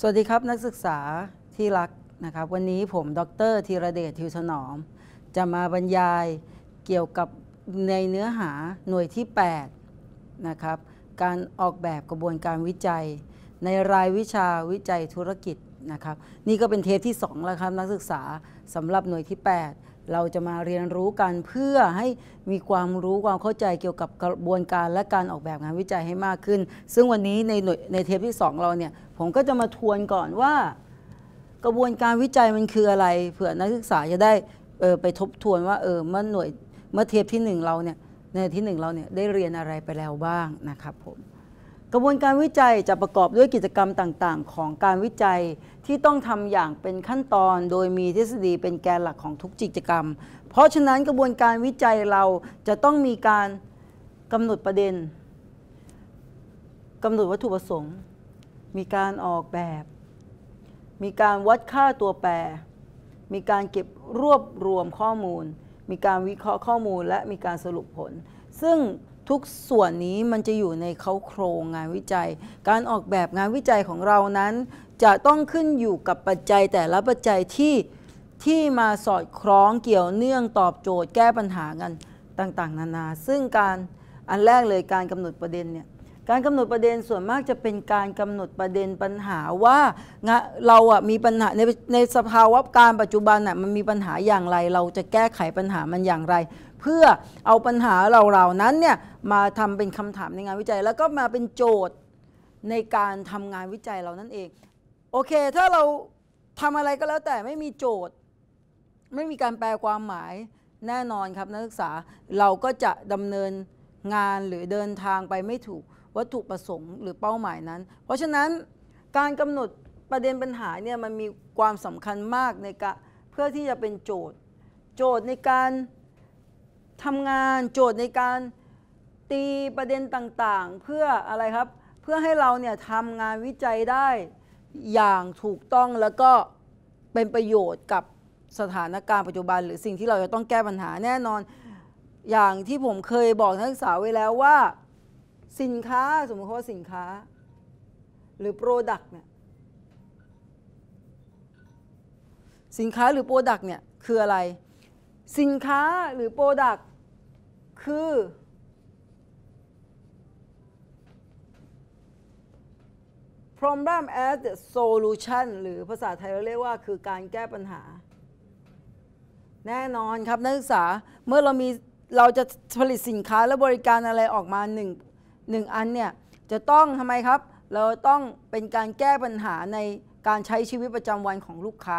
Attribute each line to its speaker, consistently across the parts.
Speaker 1: สวัสดีครับ นักศึกษาที่รักนะครับ วันนี้ผมดรธีรเดชทิวถนอม จะมาบรรยายเกี่ยวกับในเนื้อหาหน่วยที่8นะครับการออกแบบกระบวนการวิจัย ในรายวิชาวิจัยธุรกิจนะครับ นี่ก็เป็นเทปที่2แล้วครับ นักศึกษาสำหรับหน่วยที่ 8เราจะมาเรียนรู้กันเพื่อให้มีความรู้ความเข้าใจเกี่ยวกับกระบวนการและการออกแบบงานวิจัยให้มากขึ้น ซึ่งวันนี้ในหน่วยในเทปที่2เราเนี่ยผมก็จะมาทวนก่อนว่า กระบวนการวิจัยมันคืออะไรเผื่อนักศึกษาจะได้เออไปทบทวนว่าเออเมื่อหน่วยเมื่อเทปที่1เราเนี่ยในที่1เราเนี่ยได้เรียนอะไรไปแล้วบ้างนะครับผมกระบวนการวิจัยจะประกอบด้วยกิจกรรมต่างๆ ของการวิจัยที่ต้องทำอย่างเป็นขั้นตอนโดยมีทฤษฎีเป็นแกนหลักของทุกจิจกรรม เพราะฉะนั้นกระบวนการวิจัยเราจะต้องมีการกำหนดประเด็นกำหนดวัตถุประสงค์ มีการออกแบบ มีการวัดค่าตัวแปร มีการเก็บรวบรวมข้อมูล มีการวิเคราะห์ข้อมูล และมีการสรุปผล ซึ่งทุกส่วนนี้มันจะอยู่ในเขาโครงงานวิจัย การออกแบบงานวิจัยของเรานั้นจะต้องขึ้นอยู่กับปัจจัยแต่ละปัจจัยที่ที่มาสอดคล้องเกี่ยวเนื่องตอบโจทย์แก้ปัญหากันต่างๆ นานา ซึ่งการอันแรกเลยการกำหนดประเด็นเนี่ยการกำหนดประเด็นส่วนมากจะเป็นการกำหนดประเด็นปัญหาว่าเราอะมีปัญหาในในสภาวะการปัจจุบันน่ะมันมีปัญหาอย่างไร เราจะแก้ไขปัญหามันอย่างไร เพื่อเอาปัญหาเราเหล่านั้นเนี่ยมาทำเป็นคำถามในงานวิจัย แล้วก็มาเป็นโจทย์ในการทำงานวิจัยเรานั่นเองโอเค ถ้าเราทำอะไรก็แล้วแต่ไม่มีโจทย์ ไม่มีการแปลความหมายแน่นอนครับนักศึกษาเราก็จะดำเนินงานหรือเดินทางไปไม่ถูกวัตถุประสงค์หรือเป้าหมายนั้น เพราะฉะนั้นการกำหนดประเด็นปัญหาเนี่ยมันมีความสำคัญมากในกะเพื่อที่จะเป็นโจทย์ โจทย์ในการทำงานโจทย์ในการตีประเด็นต่างๆเพื่ออะไรครับ เพื่อให้เราเนี่ยทำงานวิจัยได้อย่างถูกต้องแล้วก็เป็นประโยชน์กับสถานการณ์ปัจจุบัน หรือสิ่งที่เราจะต้องแก้ปัญหาแน่นอน อย่างที่ผมเคยบอกนักศึกษาไว้แล้วว่า สินค้าสมมติว่าสินค้าหรือโปรดักต์เนี่ยสินค้าหรือโปรดักต์เนี่ยคืออะไร สินค้าหรือโปรดักต์คือ problem as the solution หรือภาษาไทยเราเรียกว่าคือการแก้ปัญหา แน่นอนครับนักศึกษาเมื่อเรามีเราจะผลิตสินค้าและบริการอะไรออกมาหนึ่งหนึ่งอันเนี่ย จะต้องทำไมครับ เราต้องเป็นการแก้ปัญหาในการใช้ชีวิตประจำวันของลูกค้า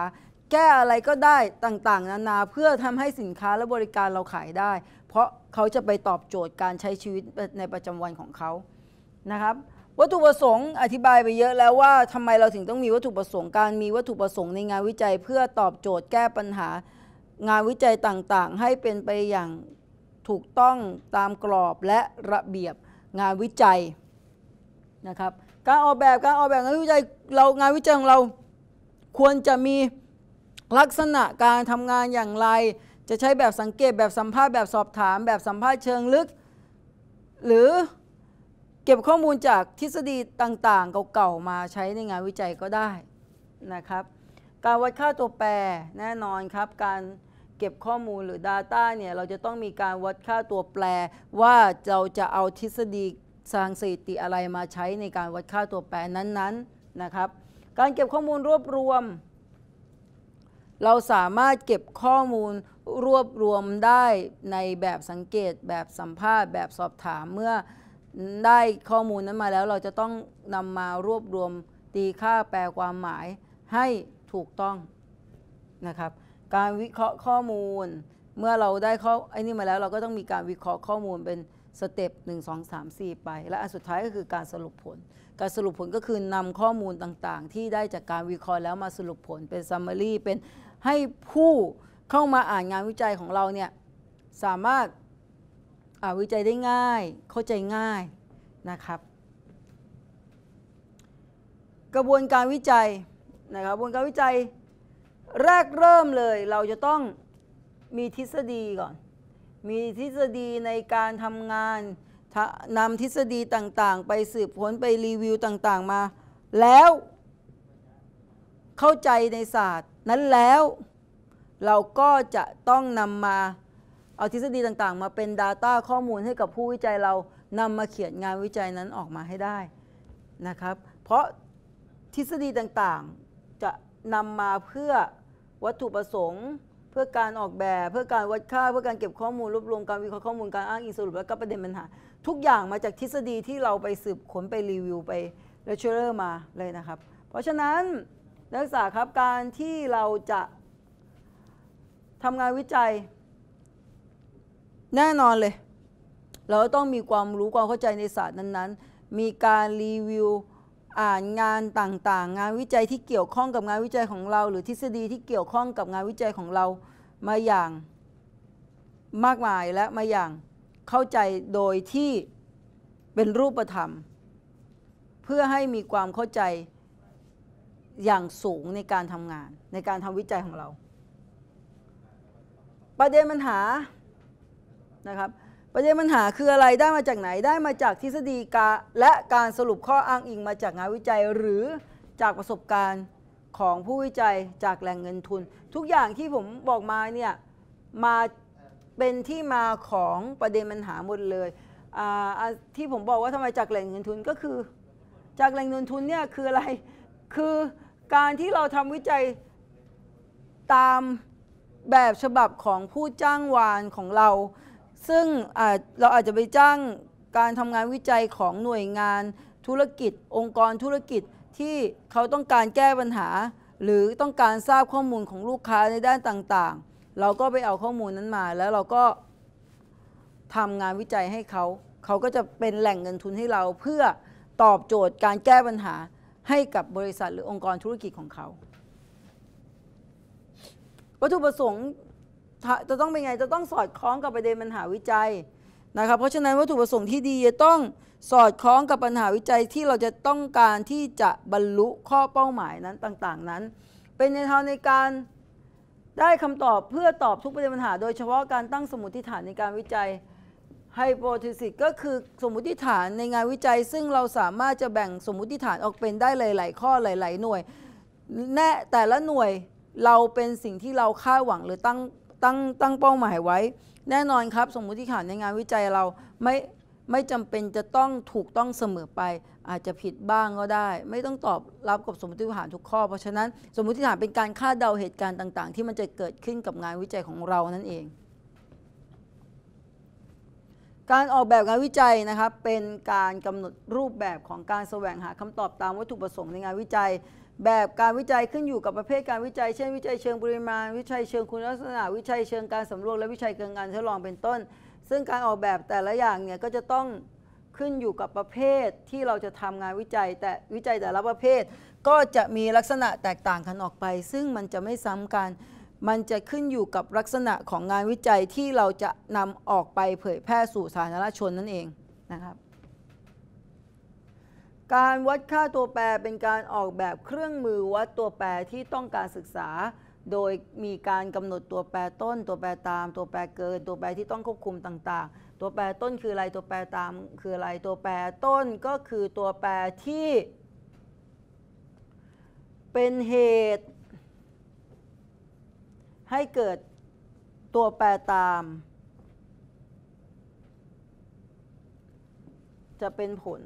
Speaker 1: แก้อะไรก็ได้ต่าง ๆ นานาเพื่อทำให้สินค้าและบริการเราขายได้ เพราะเขาจะไปตอบโจทย์การใช้ชีวิตในประจำวันของเขานะครับวัตถุประสงค์ อธิบายไปเยอะแล้วว่าทำไมเราถึงต้องมีวัตถุประสงค์การมีวัตถุประสงค์ในงานวิจัย เพื่อตอบโจทย์แก้ปัญหา งานวิจัยต่างๆให้เป็นไปอย่างถูกต้องตามกรอบและระเบียบงานวิจัยนะครับ การออกแบบการออกแบบงานวิจัยเรางานวิจัยของเราควรจะมีลักษณะการทำงานอย่างไร จะใช้แบบสังเกตแบบสัมภาษณ์แบบสอบถาม แบบสัมภาษณ์เชิงลึก หรือเก็บข้อมูลจากทฤษฎีต่างๆเก่าๆมาใช้ในงานวิจัยก็ได้นะครับ การวัดค่าตัวแปรแน่นอนครับ การเก็บข้อมูลหรือ Data เนี่ยเราจะต้องมีการวัดค่าตัวแปร ว่าเราจะเอาทฤษฎีทางสถิติอะไรมาใช้ในการวัดค่าตัวแปรนั้นๆนะครับ การเก็บข้อมูลรวบรวม เราสามารถเก็บข้อมูลรวบรวมได้ในแบบสังเกตแบบสัมภาษณ์แบบสอบถามเมื่อได้ข้อมูลนั้นมาแล้วเราจะต้องนำมารวบรวมตีค่าแปลความหมายให้ถูกต้องนะครับ การวิเคราะห์ข้อมูลเมื่อเราได้ข้อไอ้นี่มาแล้วเราก็ต้องมีการวิเคราะห์ข้อมูลเป็นสเต็ป1 2 3 4 ไป และอันสุดท้ายก็คือการสรุปผล การสรุปผลก็คือนำข้อมูลต่างๆ ที่ได้จากการวิเคราะห์แล้วมาสรุปผลเป็นซัมมารีเป็นให้ผู้เข้ามาอ่านงานวิจัยของเราเนี่ยสามารถวิจัยได้ง่ายเข้าใจง่ายนะครับ กระบวนการวิจัยนะครับกระบวนการวิจัย แรกเริ่มเลย เราจะต้องมีทฤษฎีก่อน มีทฤษฎีในการทำงานนำทฤษฎีต่างๆ ไปสืบผลไปรีวิวต่างๆ มา แล้วเข้าใจในศาสตร์ นั้นแล้วเราก็จะต้องนำมาเอาทฤษฎีต่างๆมาเป็น Data ข้อมูลให้กับผู้วิจัยเรานำมาเขียนงานวิจัยนั้นออกมาให้ได้นะครับเพราะทฤษฎีต่างๆจะนำมาเพื่อวัตถุประสงค์ เพื่อการออกแบบ เพื่อการวัดค่าเพื่อการเก็บข้อมูลรวบรวมการวิเคราะห์ข้อมูลการอ้างอิงสรุปและก็ประเด็นปัญหา ทุกอย่างมาจากทฤษฎีที่เราไปสืบค้นไปรีวิวไปเลเชอร์มาเลยนะครับ เพราะฉะนั้นนักศึกษาครับการที่เราจะทำงานวิจัยแน่นอนเลย เราต้องมีความรู้ ความเข้าใจในศาสตร์นั้น ๆ มีการรีวิวอ่านงานต่างๆ งานวิจัยที่เกี่ยวข้องกับงานวิจัยของเรา หรือทฤษฎีที่เกี่ยวข้องกับงานวิจัยของเรา มาอย่างมากมายและมาอย่างเข้าใจโดยที่เป็นรูปธรรม เพื่อให้มีความเข้าใจอย่างสูงในการทำงาน ในการทำวิจัยของเรา ประเด็นปัญหานะครับประเด็นปัญหาคืออะไรได้มาจากไหนได้มาจากทฤษฎีกาและการสรุปข้ออ้างอิงมาจากงานวิจัยหรือจากประสบการณ์ของผู้วิจัยจากแหล่งเงินทุน ทุกอย่างที่ผมบอกมาเนี่ยมาเป็นที่มาของประเด็นปัญหาหมดเลย ที่ผมบอกว่าทำไมจากแหล่งเงินทุนก็คือ จากแหล่งเงินทุนเนี่ยคืออะไรคือการที่เราทำวิจัยตามแบบฉบับของผู้จ้างวานของเราซึ่งเราอาจจะไปจ้างการทำงานวิจัยของหน่วยงานธุรกิจ องค์กรธุรกิจที่เขาต้องการแก้ปัญหา หรือต้องการทราบข้อมูลของลูกค้าในด้านต่างๆ เราก็ไปเอาข้อมูลนั้นมาแล้วเราก็ทำงานวิจัยให้เขาเขาก็จะเป็นแหล่งเงินทุนให้เราเพื่อตอบโจทย์การแก้ปัญหาให้กับบริษัทหรือองค์กรธุรกิจของเขาวัตถุประสงค์จะต้องเป็นไง จะต้องสอดคล้องกับประเด็นปัญหาวิจัยนะครับ เพราะฉะนั้นวัตถุประสงค์ที่ดีจะต้องสอดคล้องกับปัญหาวิจัยที่เราจะต้องการที่จะบรรลุข้อเป้าหมายนั้นต่างๆนั้น เป็นในทางในการได้คำตอบเพื่อตอบทุกประเด็นปัญหา โดยเฉพาะการตั้งสมมติฐานในการวิจัยไฮโปทีซิสก็คือสมมติฐานในงานวิจัย ซึ่งเราสามารถจะแบ่งสมมติฐานออกเป็นได้หลาย ๆ ข้อหลาย ๆหน่วยแน่แต่ละหน่วยเราเป็นสิ่งที่เราคาดหวังหรือตั้งตั้งตั้งเป้าหมายไว้ แน่นอนครับสมมุติฐานในงานวิจัยเราไม่ไม่จำเป็นจะต้องถูกต้องเสมอไป อาจจะผิดบ้างก็ได้ ไม่ต้องตอบรับกับสมมติฐานทุกข้อ เพราะฉะนั้นสมมติฐานเป็นการคาดเดาเหตุการณ์ต่างๆ ที่มันจะเกิดขึ้นกับงานวิจัยของเรานั่นเอง การออกแบบงานวิจัยนะครับเป็นการกำหนดรูปแบบของการแสวงหาคำตอบตามวัตถุประสงค์ในงานวิจัยแบบการวิจัยขึ้นอยู่กับประเภทการวิจัยเช่นวิจัยเชิงปริมาณ วิจัยเชิงคุณลักษณะ วิจัยเชิงการสำรวจและวิจัยเชิงการทดลองเป็นต้น ซึ่งการออกแบบแต่ละอย่างเนี่ย ก็จะต้องขึ้นอยู่กับประเภทที่เราจะทำงานวิจัย แต่วิจัยแต่ละประเภท ก็จะมีลักษณะแตกต่างกันออกไป ซึ่งมันจะไม่ซ้ำกัน มันจะขึ้นอยู่กับลักษณะของงานวิจัยที่เราจะนำออกไปเผยแพร่สู่สาธารณชนนั่นเองนะครับการวัดค่าตัวแปรเป็นการออกแบบเครื่องมือ วัดตัวแปรที่ต้องการศึกษา โดยมีการกำหนดตัวแปรต้น ตัวแปรตาม ตัวแปรเกินตัวแปรที่ต้องควบคุมต่างๆ ตัวแปรต้นคืออะไรตัวแปรตาม คืออะไรตัวแปรต้นก็คือตัวแปรที่ เป็นเหตุ ให้เกิดตัวแปรตาม จะเป็นผล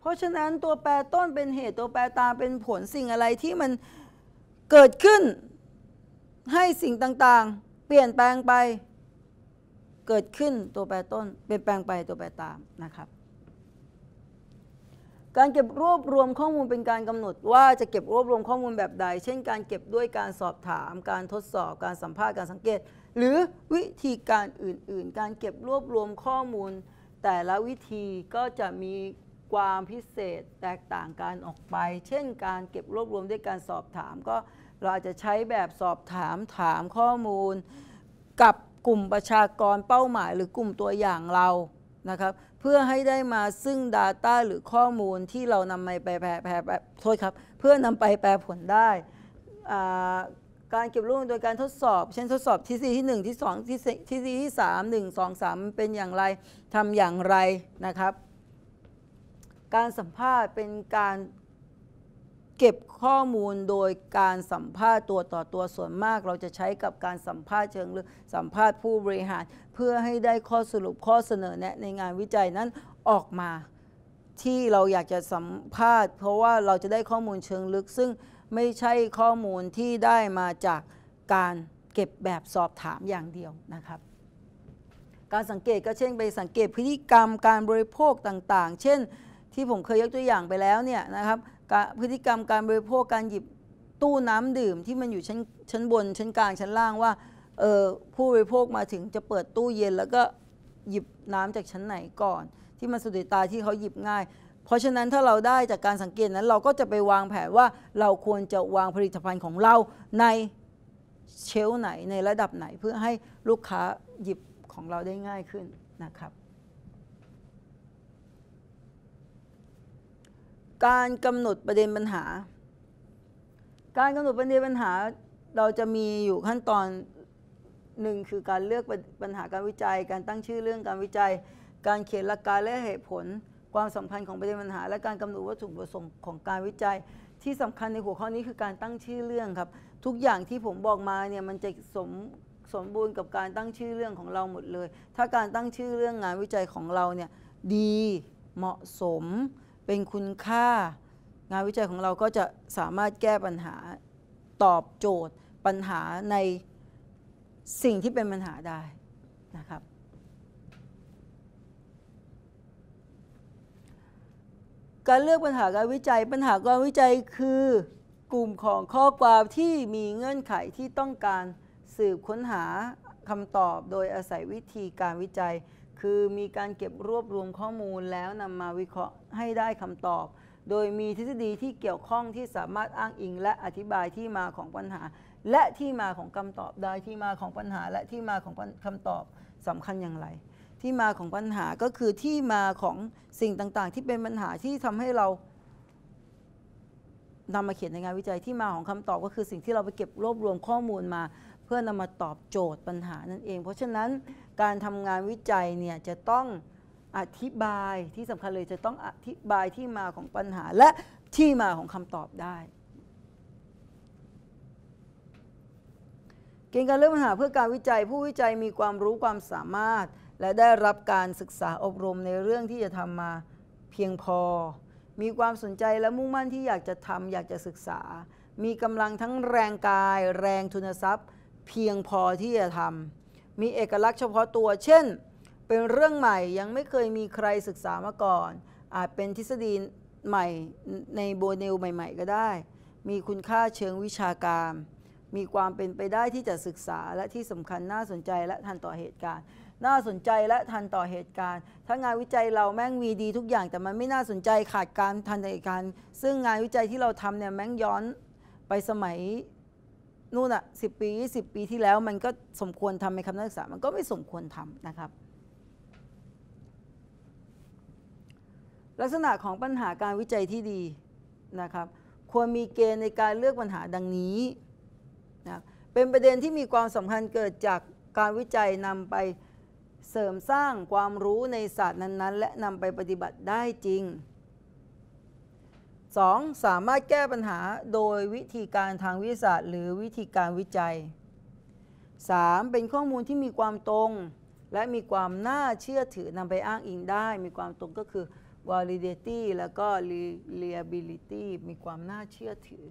Speaker 1: เพราะฉะนั้นตัวแปรต้นเป็นเหตุตัวแปรตามเป็นผลสิ่งอะไรที่มันเกิดขึ้นให้สิ่งต่างๆ เปลี่ยนแปลงไป เกิดขึ้นตัวแปรต้นเปลี่ยนแปลงไปตัวแปรตามนะครับ การเก็บรวบรวมข้อมูลเป็นการกำหนดว่าจะเก็บรวบรวมข้อมูลแบบใด เช่น การเก็บด้วยการสอบถามการทดสอบการสัมภาษณ์การสังเกต หรือวิธีการอื่น ๆ การเก็บรวบรวมข้อมูล แต่ละวิธีก็จะมีความพิเศษแตกต่างกันออกไป เช่นการเก็บรวบรวมด้วยการสอบถามก็เราอาจจะใช้แบบสอบถามถามข้อมูล กับกลุ่มประชากรเป้าหมาย หรือกลุ่มตัวอย่างเรา นะครับ เพื่อให้ได้มาซึ่ง Data หรือข้อมูลที่เรานำไปแปรแปรแปรโทษครับ เพื่อนำไปแปรผลได้ การเก็บรวบรวมโดยการทดสอบ เช่น ทดสอบทฤษฎีที่1ที่2ทฤษฎีที่3 1 2 3 เป็นอย่างไรทำอย่างไรนะครับการสัมภาษณ์เป็นการเก็บข้อมูลโดยการสัมภาษณ์ตัวต่อตัวส่วนมาก เราจะใช้กับการสัมภาษณ์เชิงลึกสัมภาษณ์ผู้บริหารเพื่อให้ได้ข้อสรุปข้อเสนอแนะในงานวิจัยนั้นออกมาที่เราอยากจะสัมภาษณ์ เพราะว่าเราจะได้ข้อมูลเชิงลึก ซึ่งไม่ใช่ข้อมูลที่ได้มาจากการเก็บแบบสอบถามอย่างเดียวนะครับ การสังเกตก็เช่นไปสังเกตพฤติกรรม การบริโภคต่าง ๆ เช่นที่ผมเคยยกตัวอย่างไปแล้วเนี่ยนะครับพฤติกรรมการบริโภคการหยิบตู้น้ำดื่มที่มันอยู่ชั้นชั้นบนชั้นกลางชั้นล่างว่าผู้บริโภคมาถึงจะเปิดตู้เย็นแล้วก็หยิบน้ำจากชั้นไหนก่อน ที่มันสุดตาที่เขาหยิบง่าย เพราะฉะนั้นถ้าเราได้จากการสังเกตนั้นเราก็จะไปวางแผนว่าเราควรจะวางผลิตภัณฑ์ของเราในเชลไหนในระดับไหนเพื่อให้ลูกค้าหยิบของเราได้ง่ายขึ้นนะครับการกำหนดประเด็นปัญหา การกำหนดประเด็นปัญหา เราจะมีอยู่ขั้นตอนหนึ่งคือการเลือกปัญหาการวิจัย การตั้งชื่อเรื่องการวิจัย การเขียนหลักการและเหตุผล ความสัมพันธ์ของประเด็นปัญหา และการกำหนดวัตถุประสงค์ของการวิจัย ที่สำคัญในหัวข้อนี้คือการตั้งชื่อเรื่องครับทุกอย่างที่ผมบอกมาเนี่ยมันจะสมสมบูรณ์กับการตั้งชื่อเรื่องของเราหมดเลย ถ้าการตั้งชื่อเรื่องงานวิจัยของเราเนี่ยดีเหมาะสมเป็นคุณค่างานวิจัยของเราก็จะสามารถแก้ปัญหาตอบโจทย์ปัญหาในสิ่งที่เป็นปัญหาได้นะครับ การเลือกปัญหาการวิจัยปัญหาการวิจัยคือกลุ่มของข้อความที่มีเงื่อนไขที่ต้องการสืบค้นหาคำตอบโดยอาศัยวิธีการวิจัยคือมีการเก็บรวบรวมข้อมูลแล้วนำมาวิเคราะห์ให้ได้คำตอบ โดยมีทฤษฎีที่เกี่ยวข้องที่สามารถอ้างอิงและอธิบายที่มาของปัญหา และที่มาของคำตอบได้ที่มาของปัญหาและที่มาของคำตอบสำคัญอย่างไร ที่มาของปัญหาก็คือที่มาของสิ่งต่างๆ ที่เป็นปัญหาที่ทำให้เรานำมาเขียนในงานวิจัยที่มาของคำตอบก็คือสิ่งที่เราไปเก็บรวบรวมข้อมูลมาเพื่อนำมาตอบโจทย์ปัญหานั่นเอง เพราะฉะนั้นการทำงานวิจัยเนี่ยจะต้องอธิบายที่สำคัญเลยจะต้องอธิบายที่มาของปัญหาและที่มาของคำตอบได้ เกณฑ์การเลือกปัญหาเพื่อการวิจัยผู้วิจัยมีความรู้ความสามารถ และได้รับการศึกษาอบรมในเรื่องที่จะทำมาเพียงพอ มีความสนใจและมุ่งมั่นที่อยากจะทำอยากจะศึกษา มีกำลังทั้งแรงกายแรงทุนทรัพย์เพียงพอที่จะทำมี เอกลักษณ์เฉพาะตัว เช่น เป็นเรื่องใหม่ยังไม่เคยมีใครศึกษามาก่อน อาจเป็นทฤษฎีใหม่ในโบเนลใหม่ๆก็ได้ มีคุณค่าเชิงวิชาการ มีความเป็นไปได้ที่จะศึกษา และที่สำคัญน่าสนใจและทันต่อเหตุการณ์ น่าสนใจและทันต่อเหตุการณ์ ถ้างานวิจัยเราแม่งมีดีทุกอย่างแต่มันไม่น่าสนใจขาดการทันต่อเหตุการณ์ ซึ่งงานวิจัยที่เราทำเนี่ยแม่งย้อนไปสมัยนู่นอะสิบปี20ปีที่แล้วมันก็สมควรทำไหมครับนักศึกษามันก็ไม่สมควรทำนะครับ ลักษณะของปัญหาการวิจัยที่ดีนะครับควรมีเกณฑ์ในการเลือกปัญหาดังนี้นะเป็นประเด็นที่มีความสำคัญเกิดจากการวิจัยนำไปเสริมสร้างความรู้ในศาสตร์นั้นๆ และนำไปปฏิบัติได้จริงสองสามารถแก้ปัญหาโดยวิธีการทางวิทยาศาสตร์หรือวิธีการวิจัย 3. เป็นข้อมูลที่มีความตรงและมีความน่าเชื่อถือนำไปอ้างอิงได้ มีความตรงก็คือ validity แล้วก็ reliability มีความน่าเชื่อถือ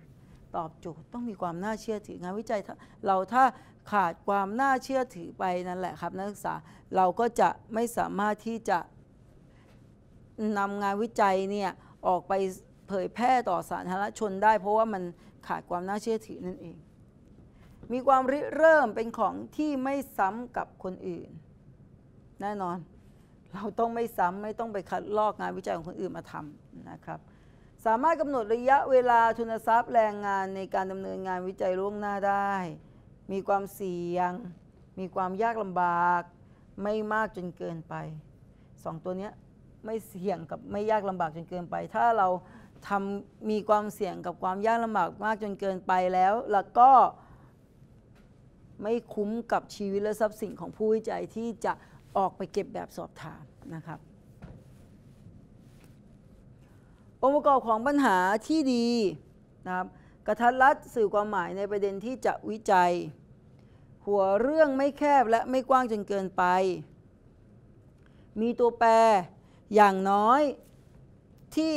Speaker 1: ตอบโจทย์ต้องมีความน่าเชื่อถืองานวิจัย เราถ้าขาดความน่าเชื่อถือไปนั่นแหละครับ นักศึกษาเราก็จะไม่สามารถที่จะนำงานวิจัยเนี่ยออกไปเผยแพร่ต่อสาธารณชนได้เพราะว่ามันขาดความน่าเชื่อถือนั่นเอง มีความริเริ่มเป็นของที่ไม่ซ้ำกับคนอื่น แน่นอน เราต้องไม่ซ้ำไม่ต้องไปคัดลอกงานวิจัยของคนอื่นมาทำนะครับ สามารถกำหนดระยะเวลาทุนทรัพย์แรงงานในการดำเนินงานวิจัยล่วงหน้าได้ มีความเสี่ยง มีความยากลำบาก ไม่มากจนเกินไปสองตัวนี้ไม่เสี่ยงกับไม่ยากลำบากจนเกินไป ถ้าเราทำมีความเสี่ยงกับความยากลำบากมากจนเกินไปแล้ว แล้วก็ไม่คุ้มกับชีวิตและทรัพย์สินของผู้วิจัยที่จะออกไปเก็บแบบสอบถามนะครับองค์ประกอบของปัญหาที่ดีนะครับกระทัดรัดสื่อความหมายในประเด็นที่จะวิจัย หัวเรื่องไม่แคบและไม่กว้างจนเกินไป มีตัวแปรอย่างน้อยที่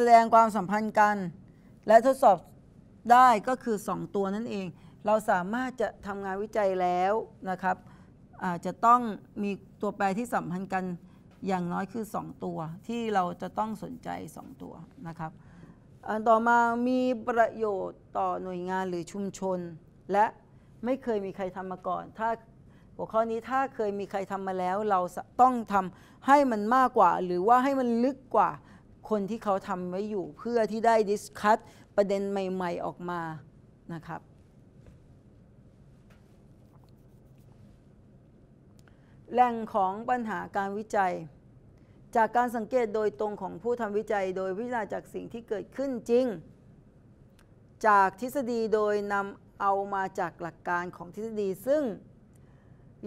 Speaker 1: แสดงความสัมพันธ์กัน และทดสอบได้ก็คือ 2 ตัวนั่นเอง เราสามารถจะทำงานวิจัยแล้วนะครับอาจจะต้องมีตัวแปรที่สัมพันธ์กันอย่างน้อยคือ 2 ตัว ที่เราจะต้องสนใจ 2 ตัวนะครับอันต่อมามีประโยชน์ต่อหน่วยงานหรือชุมชน และไม่เคยมีใครทำมาก่อน ถ้าหัวข้อนี้ถ้าเคยมีใครทำมาแล้วเราต้องทำให้มันมากกว่าหรือว่าให้มันลึกกว่าคนที่เขาทำไว้อยู่เพื่อที่ได้ดิสคัตประเด็นใหม่ ๆออกมานะครับ แหล่งของปัญหาการวิจัย จากการสังเกตโดยตรงของผู้ทำวิจัยโดยพิจารณาจากสิ่งที่เกิดขึ้นจริง จากทฤษฎีโดยนำเอามาจากหลักการของทฤษฎีซึ่ง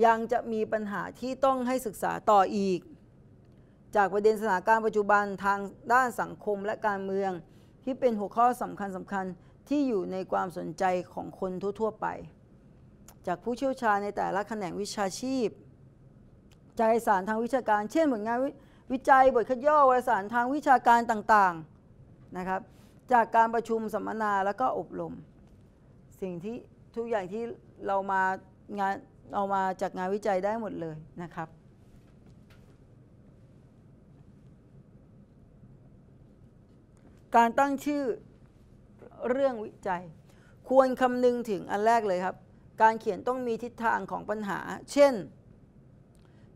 Speaker 1: ยังจะมีปัญหาที่ต้องให้ศึกษาต่ออีกจากประเด็นสถานการณ์ปัจจุบันทางด้านสังคมและการเมือง ที่เป็นหัวข้อสำคัญสคัญที่อยู่ในความสนใจของคนทั่วๆ ไป จากผู้เชี่ยวชาญในแต่ละแขนงวิชาชีพใจสารทางวิชาการ เช่นผลงานวิจัยบทคัดย่อวารสารทางวิชาการต่างๆนะครับ จากการประชุมสัมมนาแล้วก็อบรม สิ่งที่ทุกอย่างที่เรามางานเรามาจากงานวิจัยได้หมดเลยนะครับการตั้งชื่อเรื่องวิจัย ควรคำนึงถึงอันแรกเลยครับ การเขียนต้องมีทิศทางของปัญหา เช่น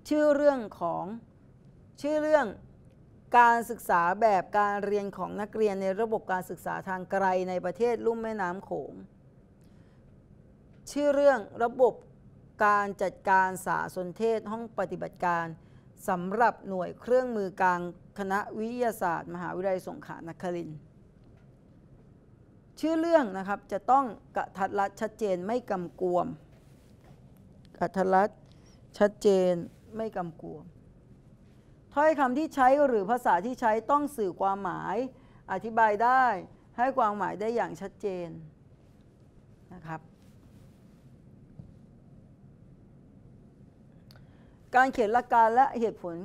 Speaker 1: ชื่อเรื่องของชื่อเรื่องการศึกษาแบบการเรียนของนักเรียนในระบบการศึกษาทางไกลในประเทศลุ่มแม่น้ำโขง ชื่อเรื่องระบบการจัดการสารสนเทศห้องปฏิบัติการสำหรับหน่วยเครื่องมือกลางคณะวิทยาศาสตร์ มหาวิทยาลัยสงขลานครินชื่อเรื่องนะครับจะต้องกระทัดรัดชัดเจนไม่กำกวม กระทัดรัดชัดเจนไม่กำกวมถ้อยคำที่ใช้หรือภาษาที่ใช้ต้องสื่อความหมาย อธิบายได้ให้ความหมายได้อย่างชัดเจนนะครับการเขียนหลักการและเหตุผล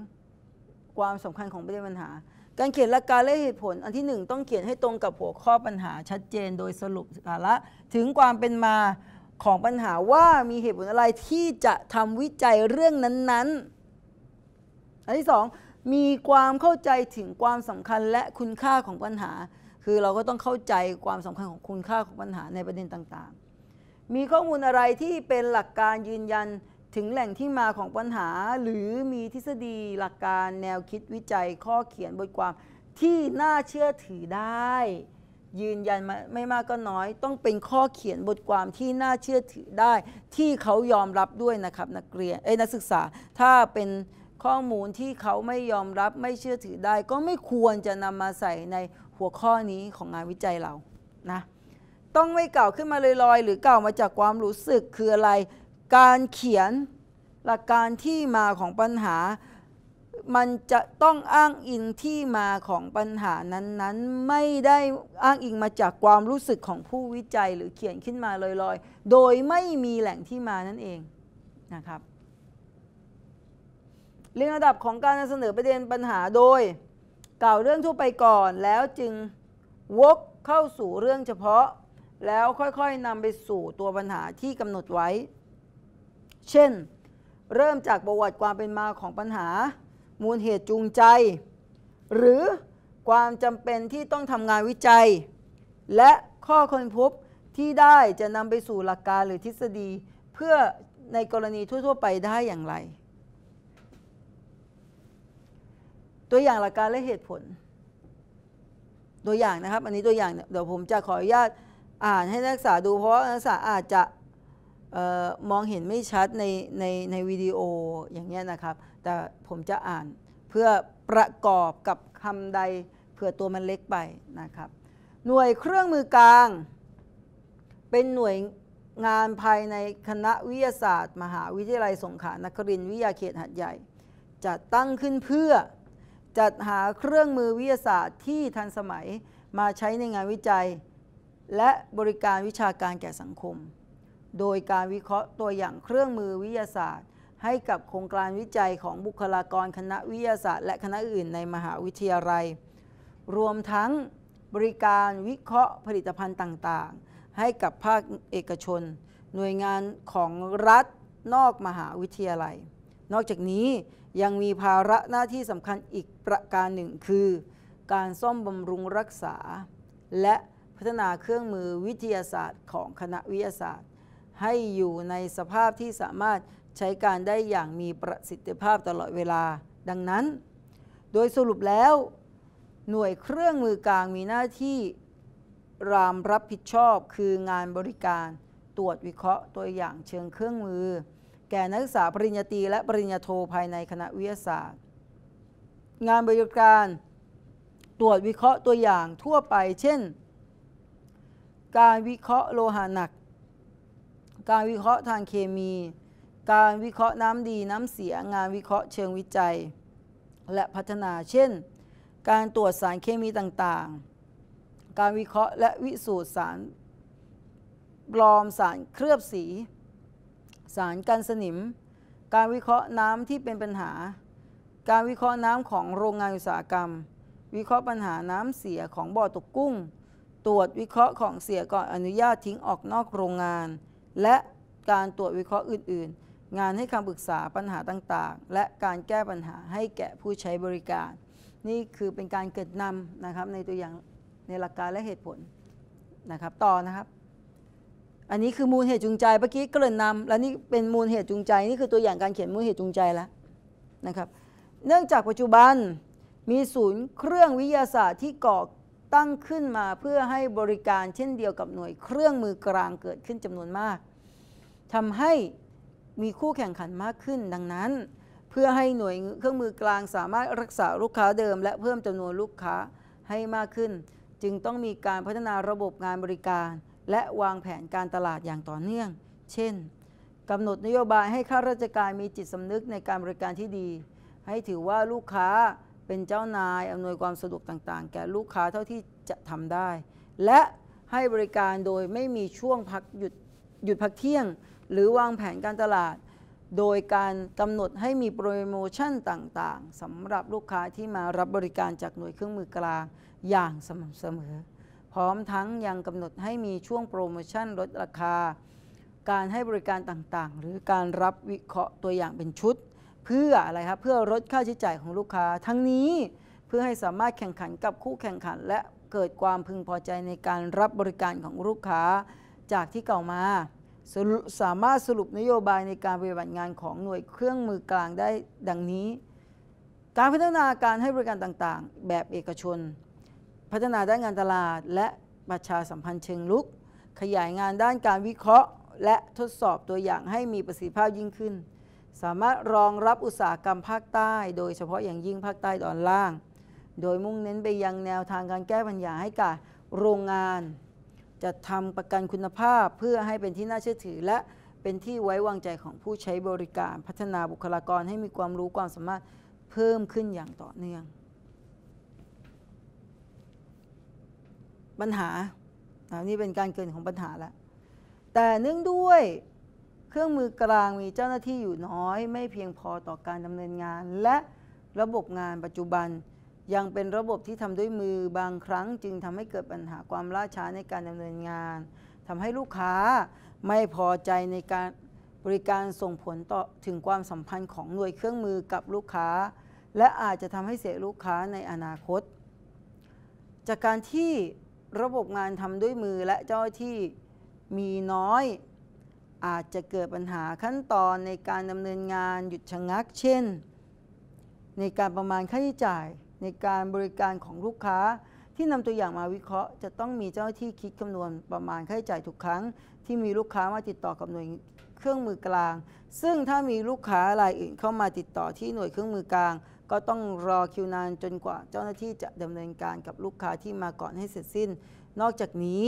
Speaker 1: ความสำคัญของประเด็นปัญหา การเขียนหลักการและเหตุผล อันที่ 1 ต้องเขียนให้ตรงกับหัวข้อปัญหา ชัดเจนโดยสรุปสาระถึงความเป็นมาของปัญหาว่ามีเหตุผลอะไรที่จะทำวิจัยเรื่องนั้นๆ อันที่ 2 มีความเข้าใจถึงความสำคัญและคุณค่าของปัญหา คือเราก็ต้องเข้าใจความสำคัญของคุณค่าของปัญหาในประเด็นต่าง ๆ มีข้อมูลอะไรที่เป็นหลักการยืนยันถึงแหล่งที่มาของปัญหาหรือมีทฤษฎีหลักการแนวคิดวิจัย ข้อเขียนบทความที่น่าเชื่อถือได้ ยืนยันไม่มากก็น้อย ต้องเป็นข้อเขียนบทความที่น่าเชื่อถือได้ ที่เขายอมรับด้วยนะครับ นักเรียนเอ้นักศึกษาถ้าเป็นข้อมูลที่เขาไม่ยอมรับไม่เชื่อถือได้ ก็ไม่ควรจะนำมาใส่ในหัวข้อนี้ของงานวิจัยเรานะต้องไม่เก่าขึ้นมาลอยๆ หรือเก่ามาจากความรู้สึกคืออะไรการเขียนหลักการที่มาของปัญหา มันจะต้องอ้างอิงที่มาของปัญหานั้นๆ ไม่ได้อ้างอิงมาจากความรู้สึกของผู้วิจัยหรือเขียนขึ้นมาลอยๆ โดยไม่มีแหล่งที่มานั่นเองนะครับ เรียงระดับของการนำเสนอประเด็นปัญหาโดยกล่าวเรื่องทั่วไปก่อนแล้วจึงวกเข้าสู่เรื่องเฉพาะแล้วค่อยๆนำไปสู่ตัวปัญหาที่กำหนดไว้เช่นเริ่มจากประวัติความเป็นมาของปัญหา มูลเหตุจูงใจ หรือความจำเป็นที่ต้องทำงานวิจัย และข้อค้นพบที่ได้จะนำไปสู่หลักการหรือทฤษฎี เพื่อในกรณีทั่ว ๆ ไปได้อย่างไร ตัวอย่างหลักการและเหตุผล ตัวอย่างนะครับอันนี้ตัวอย่างเดี๋ยวผมจะขออนุญาตอ่านให้นักศึกษาดูเพราะนักศึกษาอาจจะมองเห็นไม่ชัดใน ในในวิดีโออย่างเงี้ยนะครับ แต่ผมจะอ่านเพื่อประกอบกับคำใดเผื่อตัวมันเล็กไปนะครับ หน่วยเครื่องมือกลาง เป็นหน่วยงานภายในคณะวิทยาศาสตร์ มหาวิทยาลัยสงขลานครินทร์วิทยาเขตหัดใหญ่จะตั้งขึ้นเพื่อจัดหาเครื่องมือวิทยาศาสตร์ที่ทันสมัย มาใช้ในงานวิจัย และบริการวิชาการแก่สังคมโดยการวิเคราะห์ตัวอย่างเครื่องมือวิทยาศาสตร์ ให้กับโครงการวิจัยของบุคลากรคณะวิทยาศาสตร์ และคณะอื่นในมหาวิทยาลัย รวมทั้งบริการวิเคราะห์ผลิตภัณฑ์ต่าง ๆ ให้กับภาคเอกชน หน่วยงานของรัฐนอกมหาวิทยาลัย นอกจากนี้ยังมีภาระหน้าที่สำคัญอีกประการหนึ่งคือ การซ่อมบำรุงรักษา และพัฒนาเครื่องมือวิทยาศาสตร์ ของคณะวิทยาศาสตร์ให้อยู่ในสภาพที่สามารถใช้การได้อย่างมีประสิทธิภาพตลอดเวลาดังนั้น โดยสรุปแล้ว หน่วยเครื่องมือกลางมีหน้าที่รามรับผิดชอบคืองานบริการ ตรวจวิเคราะห์ตัวอย่างเชิงเครื่องมือ แก่นักศึกษาปริญญาตรีและปริญญาโทภายในคณะวิทยาศาสตร์ งานบริการตรวจวิเคราะห์ตัวอย่างทั่วไป เช่น การวิเคราะห์โลหะหนักการวิเคราะห์ทางเคมี การวิเคราะห์น้ำดีน้ำเสียงานวิเคราะห์เชิงวิจัย และพัฒนา เช่น การตรวจสารเคมีต่างๆ การวิเคราะห์และวิสูตรสารปลอมสารเคลือบสี สารกันสนิม การวิเคราะห์น้ำที่เป็นปัญหา การวิเคราะห์น้ำของโรงงานอุตสาหกรรม วิเคราะห์ปัญหาน้ำเสียของบ่อตกกุ้ง ตรวจวิเคราะห์ของเสียก่อนอนุญาตทิ้งออกนอกโรงงานและการตรวจวิเคราะห์อื่นๆ งานให้คำปรึกษาปัญหาต่างๆ และการแก้ปัญหาให้แก่ผู้ใช้บริการ นี่คือเป็นการเกิดนำนะครับในตัวอย่างในหลักการและเหตุผลนะครับต่อนะครับ อันนี้คือมูลเหตุจูงใจเมื่อกี้เกริ่นนำและนี่เป็นมูลเหตุจูงใจนี่คือตัวอย่างการเขียนมูลเหตุจูงใจแล้วนะครับ เนื่องจากปัจจุบันมีศูนย์เครื่องวิทยาศาสตร์ที่ก่อตั้งขึ้นมาเพื่อให้บริการ เช่นเดียวกับหน่วย เครื่องมือกลางเกิดขึ้นจำนวนมากทำให้มีคู่แข่งขันมากขึ้นดังนั้น เพื่อให้หน่วยเครื่องมือกลางสามารถรักษาลูกค้าเดิม และเพิ่มจำนวนลูกค้าให้มากขึ้น จึงต้องมีการพัฒนาระบบงานบริการ และวางแผนการตลาดอย่างต่อเนื่อง เช่นกำหนดนโยบายให้ข้าราชการมีจิตสำนึกในการบริการที่ดี ให้ถือว่าลูกค้าเป็นเจ้านาย อำนวยความสะดวกต่างๆแก่ลูกค้าเท่าที่จะทำได้ และให้บริการโดยไม่มีช่วงพักหยุดหยุดพักเที่ยงหรือวางแผนการตลาด โดยการกำหนดให้มีโปรโมชั่นต่างๆสำหรับลูกค้าที่มารับบริการจากหน่วยเครื่องมือกลาง อย่างสม่ำเสมอ พร้อมทั้งยังกำหนดให้มีช่วงโปรโมชั่นลดราคา การให้บริการต่างๆ หรือการรับวิเคราะห์ตัวอย่างเป็นชุด เพื่ออะไรครับ เพื่อลดค่าใช้จ่ายของลูกค้า ทั้งนี้เพื่อให้สามารถแข่งขันกับคู่แข่งขัน และเกิดความพึงพอใจในการรับบริการของลูกค้าจากที่เก่ามาสามารถสรุปนโยบายในการปฏิบัติงานของหน่วยเครื่องมือกลางได้ดังนี้ การพัฒนาการให้บริการต่างๆ แบบเอกชน พัฒนาด้านงานตลาดและประชาสัมพันธ์เชิงลุก ขยายงานด้านการวิเคราะห์ และทดสอบตัวอย่างให้มีประสิทธิภาพยิ่งขึ้น สามารถรองรับอุตสาหกรรมภาคใต้ โดยเฉพาะอย่างยิ่งภาคใต้ตอนล่าง โดยมุ่งเน้นไปยังแนวทางการแก้ปัญหาให้กับโรงงานจะททำประกันคุณภาพเพื่อให้เป็นที่น่าเชื่อถือและเป็นที่ไว้วางใจของผู้ใช้บริการพัฒนาบุคลากรให้มีความรู้ความสามารถเพิ่มขึ้นอย่างต่อเนื่องปัญหาอันนี้เป็นการเกินของปัญหาแล้ว แต่เนื่องด้วยเครื่องมือกลางมีเจ้าหน้าที่อยู่น้อย ไม่เพียงพอต่อการดำเนินงานและระบบงานปัจจุบันยังเป็นระบบที่ทำด้วยมือบางครั้ง จึงทำให้เกิดปัญหาความล่าช้าในการดำเนินงานทำให้ลูกค้าไม่พอใจในการบริการส่งผลต่อถึงความสัมพันธ์ของหน่วยเครื่องมือกับลูกค้า และอาจจะทำให้เสียลูกค้าในอนาคต จากการที่ระบบงานทำด้วยมือและเจ้าที่มีน้อย อาจจะเกิดปัญหาขั้นตอนในการดำเนินงานหยุดชะงักเช่น ในการประมาณค่าใช้จ่ายในการบริการของลูกค้า ที่นำตัวอย่างมาวิเคราะห์ จะต้องมีเจ้าหน้าที่คิดคำนวณประมาณค่าใช้จ่ายทุกครั้ง ที่มีลูกค้ามาติดต่อกับหน่วยเครื่องมือกลาง ซึ่งถ้ามีลูกค้ารายอื่นเข้ามาติดต่อที่หน่วยเครื่องมือกลาง ก็ต้องรอคิวนานจนกว่าเจ้าหน้าที่จะดำเนินการกับลูกค้าที่มาก่อนให้เสร็จสิ้นนอกจากนี้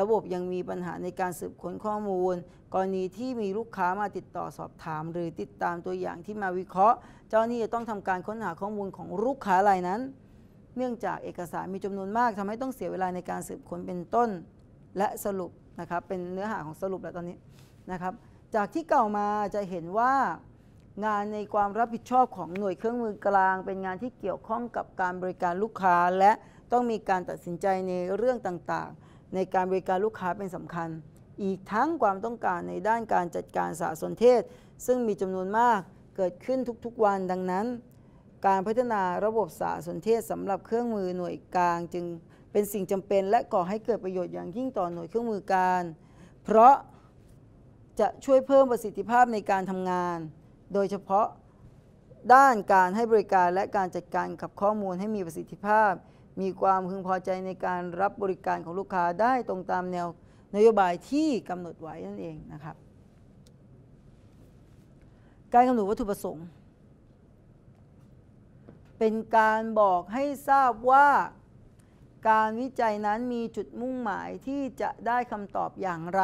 Speaker 1: ระบบยังมีปัญหาในการสืบค้นข้อมูล กรณีที่มีลูกค้ามาติดต่อสอบถาม หรือติดตามตัวอย่างที่มาวิเคราะห์ เจ้าหนี้จะต้องทำการค้นหาข้อมูลของลูกค้ารายนั้น เนื่องจากเอกสารมีจำนวนมาก ทำให้ต้องเสียเวลาในการสืบค้นเป็นต้น และสรุปนะครับเป็นเนื้อหาของสรุปแล้วตอนนี้นะครับจากที่เก่ามาจะเห็นว่า งานในความรับผิดชอบของหน่วยเครื่องมือกลาง เป็นงานที่เกี่ยวข้องกับการบริการลูกค้าและต้องมีการตัดสินใจในเรื่องต่างๆ ในการบริการลูกค้าเป็นสำคัญ อีกทั้งความต้องการในด้านการจัดการสารสนเทศ ซึ่งมีจำนวนมากเกิดขึ้นทุกๆวันดังนั้น การพัฒนาระบบสารสนเทศสำหรับเครื่องมือหน่วยกลาง จึงเป็นสิ่งจำเป็น และก่อให้เกิดประโยชน์อย่างยิ่งต่อหน่วยเครื่องมือการ เพราะจะช่วยเพิ่มประสิทธิภาพในการทำงาน โดยเฉพาะด้านการให้บริการและการจัดการกับข้อมูลให้มีประสิทธิภาพมีความพึงพอใจในการรับบริการของลูกค้าได้ตรงตามแนวนโยบายที่กำหนดไว้นั่นเองนะครับ การกำหนดวัตถุประสงค์ เป็นการบอกให้ทราบว่าการวิจัยนั้นมีจุดมุ่งหมายที่จะได้คำตอบอย่างไร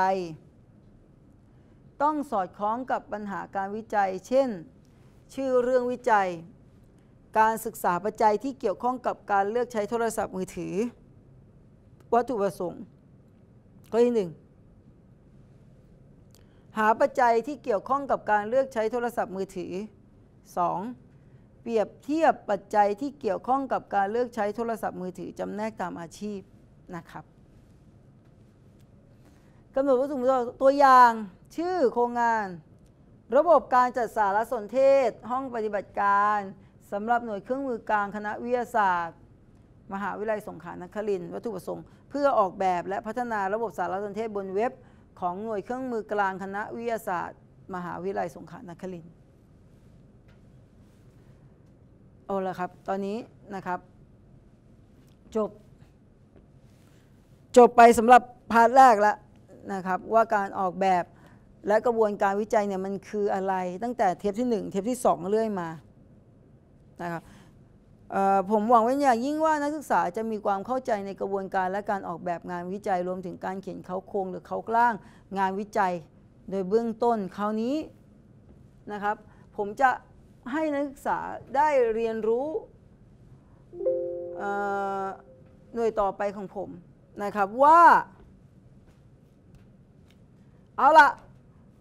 Speaker 1: ต้องสอดคล้องกับปัญหาการวิจัยเช่น ชื่อเรื่องวิจัยการศึกษาปัจจัยที่เกี่ยวข้องกับการเลือกใช้โทรศัพท์มือถือ วัตถุประสงค์ข้อที่หนึ่งหาปัจจัยที่เกี่ยวข้องกับการเลือกใช้โทรศัพท์มือถือ 2. เปรียบเทียบปัจจัยที่เกี่ยวข้องกับการเลือกใช้โทรศัพท์มือถือจำแนกตามอาชีพนะครับกำหนดวัตถุประสงค์ตัวอย่างชื่อโครงงาน ระบบการจัดสารสนเทศ ห้องปฏิบัติการสำหรับหน่วยเครื่องมือกลางคณะวิทยาศาสตร์ มหาวิทยาลัยสงขลานครินทร์วัตถุประสงค์ เพื่อออกแบบและพัฒนาระบบสารสนเทศบนเว็บของหน่วยเครื่องมือกลางคณะวิทยาศาสตร์ มหาวิทยาลัยสงขลานครินทร์เอาละครับตอนนี้นะครับจบ จบไปสำหรับพาร์ทแรกแล้วนะครับว่าการออกแบบและกระบวนการวิจัยเนี่ยมันคืออะไร ตั้งแต่เทปที่ 1 เทปที่2เรื่อยมานะครับผมหวังเป็นอย่างยิ่งว่านักศึกษาจะมีความเข้าใจในกระบวนการและการออกแบบงานวิจัยรวมถึงการเขียนเขาโครงหรือเขากล้างงานวิจัยโดยเบื้องต้นคราวนี้นะครับผมจะให้นักศึกษาได้เรียนรู้หน่วยต่อไปของผมนะครับว่าเอาละ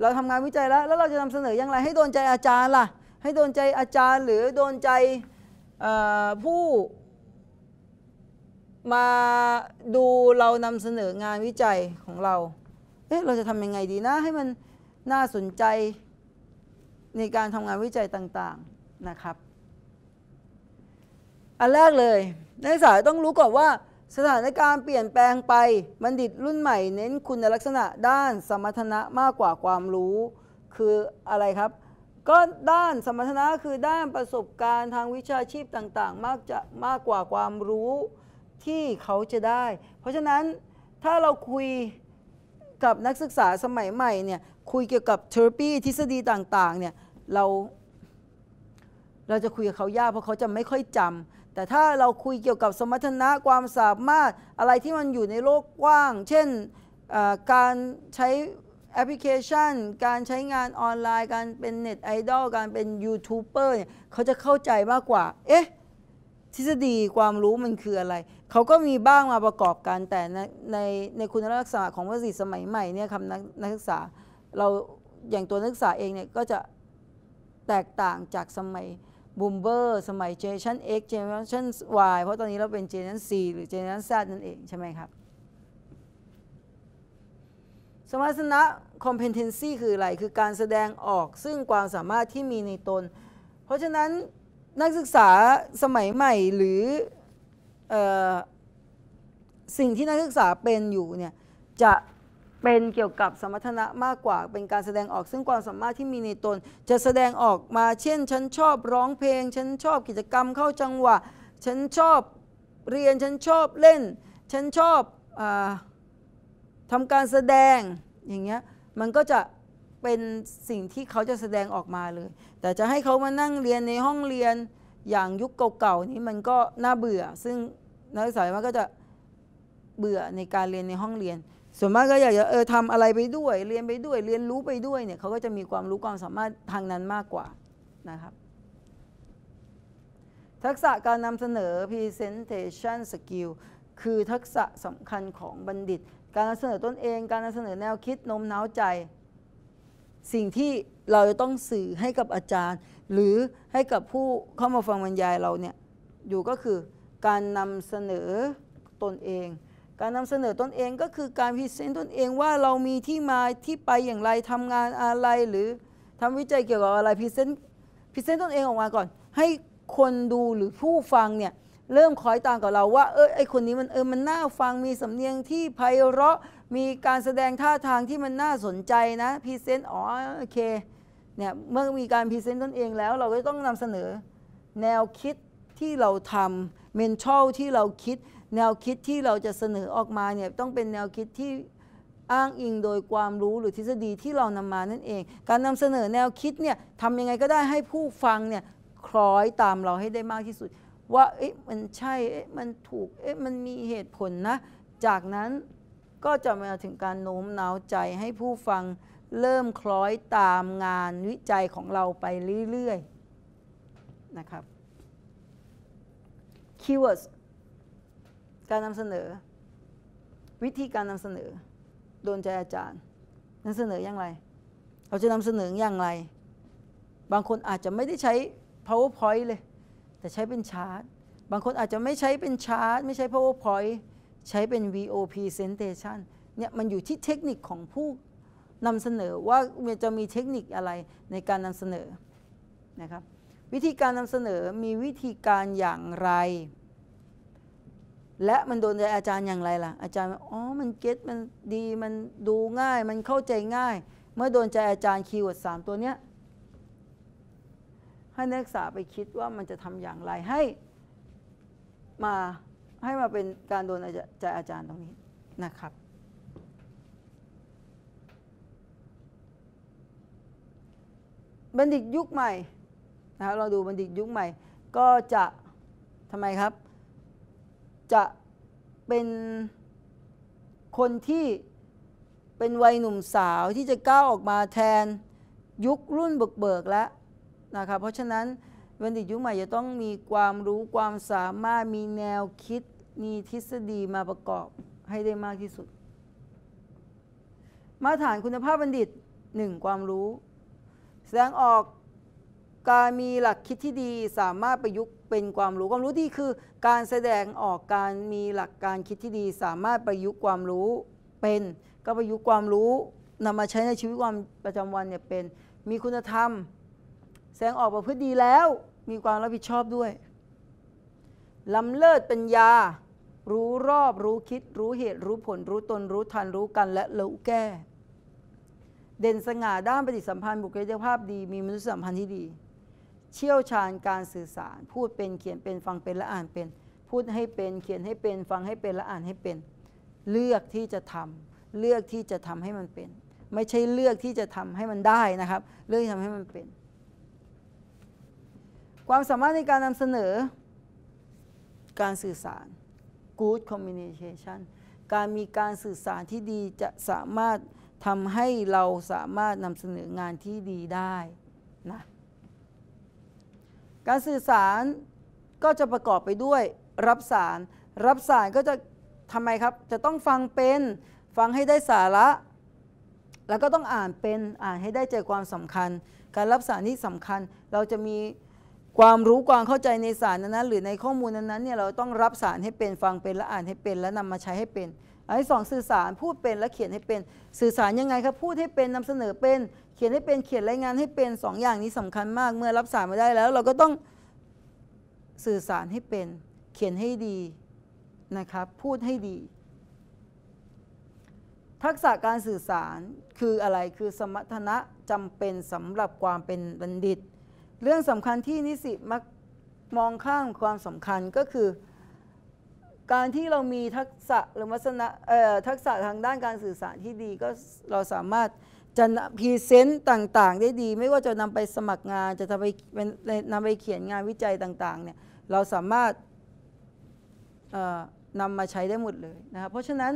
Speaker 1: เราทำงานวิจัยแล้วแล้วเราจะนำเสนออย่างไรให้โดนใจอาจารย์ล่ะให้โดนใจอาจารย์หรือโดนใจผู้มาดูเรานำเสนองานวิจัยของเรา เอ๊ะ เราจะทำยังไงดีนะ ให้มันน่าสนใจในการทำงานวิจัยต่าง ๆนะครับ อันแรกเลย นักศึกษาต้องรู้ก่อนว่าสถานการณ์เปลี่ยนแปลงไปบัณฑิตรุ่นใหม่เน้นคุณลักษณะด้านสมรรถนะมากกว่าความรู้คืออะไรครับก็ด้านสมรรถนะคือด้านประสบการณ์ทางวิชาชีพต่างๆมากจะมากกว่าความรู้ที่เขาจะได้ เพราะฉะนั้นถ้าเราคุยกับนักศึกษาสมัยใหม่เนี่ยคุยเกี่ยวกับเทอร์ปี ทฤษฎีต่างๆเนี่ยเราเราจะคุยกับเขายากเพราะเขาจะไม่ค่อยจำ แต่ถ้าเราคุยเกี่ยวกับสมรรถนะความสามารถอะไรที่มันอยู่ในโลกกว้าง เช่นการใช้แอปพลิเคชัน การใช้งานออนไลน์ การเป็นเน็ตไอดอลการเป็นยูทูบเบอร์เนี่ยเขาจะเข้าใจมากกว่า เอ๊ะทฤษฎีความรู้มันคืออะไร เขาก็มีบ้างมาประกอบกัน แต่ในในคุณลักษณะของวสิสมัยใหม่เนี่ยคำนักนักศึกษาเราอย่างตัวนักศึกษาเองเนี่ย ก็จะแตกต่างจากสมัยบูมเบอร์ สมัยเจเนชัน X เจเนชัน Y เพราะตอนนี้เราเป็นเจเนชั่น C หรือเจเนชัน Z นั่นเองใช่ไหมครับสมรรถนะ competency คืออะไร คือการแสดงออกซึ่งความสามารถที่มีในตน เพราะฉะนั้นนักศึกษาสมัยใหม่หรืออสิ่งที่นักศึกษาเป็นอยู่เนี่ยจะเป็นเกี่ยวกับสมรรถนะ มากกว่า เป็นการแสดงออกซึ่งความสามารถที่มีในตน จะแสดงออกมาเช่นฉันชอบร้องเพลง ฉันชอบกิจกรรมเข้าจังหวะ ฉันชอบเรียน ฉันชอบเล่น ฉันชอบอทำการแสดงอย่างเงี้ยมันก็จะเป็นสิ่งที่เขาจะแสดงออกมาเลย แต่จะให้เขามานั่งเรียนในห้องเรียนอย่างยุคเก่าๆนี้มันก็น่าเบื่อซึ่งนักศึกษามันก็จะเบื่อในการเรียนในห้องเรียนส่วนมากก็อยากจะเออทำอะไรไปด้วยเรียนไปด้วยเรียนรู้ไปด้วยเนี่ยเขาก็จะมีความรู้ความสามารถทางนั้นมากกว่านะครับ ทักษะการนำเสนอ presentation skill คือทักษะสำคัญของบัณฑิตการนำเสนอตนเอง การนำเสนอแนวคิดน้มน้าวใจ สิ่งที่เราจะต้องสื่อให้กับอาจารย์ หรือให้กับผู้เข้ามาฟังบรรยายเราเนี่ย อยู่ก็คือการนำเสนอตนเอง การนำเสนอตนเองก็คือการพิเศษตนเองว่าเรามีที่มาที่ไปอย่างไรทำงานอะไร หรือทำวิจัยเกี่ยวกับอะไรพิเศษพิเศษตนเองออกมาก่อน ให้คนดูหรือผู้ฟังเนี่ยเริ่มคอยตามกับเราว่าเออไอคนนี้มันเออมันน่าฟังมีสำเนียงที่ไพเราะมีการแสดงท่าทางที่มันน่าสนใจนะพรีเซนต์อ๋อโอเคเนี่ยเมื่อมีการพรีเซนต์ตนเองแล้วเราก็ต้องนำเสนอ แนวคิดที่เราทำเมนทัลที่เราคิด แนวคิดที่เราจะเสนอออกมาเนี่ยต้องเป็นแนวคิดที่อ้างอิงโดยความรู้หรือทฤษฎีที่เรานำมานั่นเอง การนำเสนอแนวคิดเนี่ยทำยังไงก็ได้ให้ผู้ฟังเนี่ยคล้อยตามเราให้ได้มากที่สุดว่าเอ๊ะมันใช่เอ๊ะมันถูกเอ๊ะมันมีเหตุผลนะ จากนั้นก็จะมาถึงการโน้มน้าวใจให้ผู้ฟังเริ่มคล้อยตามงานวิจัยของเราไปเรื่อยๆนะครับคีย์เวิร์ดการนำเสนอ วิธีการนำเสนอ โดนใจอาจารย์นำเสนออย่างไร เราจะนำเสนออย่างไร บางคนอาจจะไม่ได้ใช้ powerpoint เลยแต่ใช้เป็นชาร์ต บางคนอาจจะไม่ใช้เป็นชาร์ตไม่ใช้ PowerPoint ใช้เป็น VOP presentation เนี่ยมันอยู่ที่เทคนิคของผู้นำเสนอว่าจะมีเทคนิคอะไรในการนำเสนอนะครับวิธีการนำเสนอมีวิธีการอย่างไร และมันโดนใจอาจารย์อย่างไรล่ะ อาจารย์อ๋อมันเก็ตมันดีมันดูง่ายมันเข้าใจง่าย เมื่อโดนใจอาจารย์คีย์เวิร์ดสามตัวเนี้ยให้นักศึกษาไปคิดว่ามันจะทำอย่างไรให้มาให้มาเป็นการโดนใจอาจารย์ตรงนี้นะครับ บัณฑิตยุคใหม่นะครับเราดูบัณฑิตยุคใหม่ก็จะทำไมครับ จะเป็นคนที่เป็นวัยหนุ่มสาวที่จะก้าวออกมาแทนยุครุ่นบิกเบิกแล้วนะครับเพราะฉะนั้นบัณฑิตยุคใหม่จะต้องมีความรู้ความสามารถมีแนวคิด มีทฤษฎีมาประกอบให้ได้มากที่สุด มาตรฐานคุณภาพบัณฑิต 1. ความรู้ แสดงออกการมีหลักคิดที่ดี สามารถประยุกต์เป็นความรู้ความรู้ที่คือการแสดงออกการมีหลักการคิดที่ดี สามารถประยุกต์ความรู้เป็นก็ประยุกต์ความรู้นำมาใช้ในชีวิตความประจำวันเนี่ยเป็นมีคุณธรรมแสงออกประพฤติดีแล้วมีความรับผิดชอบด้วย ลำเลิศปัญญา รู้รอบ รู้คิด รู้เหตุ รู้ผล รู้ตน รู้ทัน รู้กันและรู้แก้ เด่นสง่าด้านปฏิสัมพันธ์บุคลิกภาพดีมีมนุษยสัมพันธ์ที่ดี เชี่ยวชาญการสื่อสารพูดเป็นเขียนเป็นฟังเป็นและอ่านเป็น พูดให้เป็นเขียนให้เป็นฟังให้เป็นและอ่านให้เป็น เลือกที่จะทำ เลือกที่จะทำให้มันเป็น ไม่ใช่เลือกที่จะทำให้มันได้นะครับเลือกที่ทำให้มันเป็นความสามารถในการนำเสนอ การสื่อสาร good communication การมีการสื่อสารที่ดีจะสามารถทำให้เราสามารถนำเสนองานที่ดีได้นะ การสื่อสารก็จะประกอบไปด้วยรับสาร รับสารก็จะทำไมครับ จะต้องฟังเป็นฟังให้ได้สาระ แล้วก็ต้องอ่านเป็นอ่านให้ได้ใจความสำคัญ การรับสารนี่สำคัญเราจะมีความรู้ความเข้าใจในสารนั้นนะหรือในข้อมูลนั้นเนี่ยเราต้องรับสารให้เป็นฟังเป็นและอ่านให้เป็นและนำมาใช้ให้เป็นอันที่สองสื่อสารพูดเป็น และเขียนให้เป็นสื่อสารยังไงครับพูดให้เป็นนำเสนอเป็น เขียนให้เป็นเขียนรายงานให้เป็น 2 อย่างนี้สำคัญมาก เมื่อรับสารมาได้แล้ว เราก็ต้องสื่อสารให้เป็น เขียนให้ดีนะครับ พูดให้ดี ทักษะการสื่อสารคืออะไรคือ สมรรถนะจำเป็นสำหรับความเป็นบัณฑิตเรื่องสำคัญที่นิสิตมักมองข้ามความสำคัญก็คือการที่เรามีทักษะหรือวัฒนะทักษะทางด้านการสื่อสารที่ดีก็เราสามารถจะพรีเซนต์ต่างๆ ได้ดี ไม่ว่าจะนำไปสมัครงานจะทำไปนำไปเขียนงานวิจัยต่างๆเนี่ยเราสามารถนำมาใช้ได้หมดเลยนะครับเพราะฉะนั้น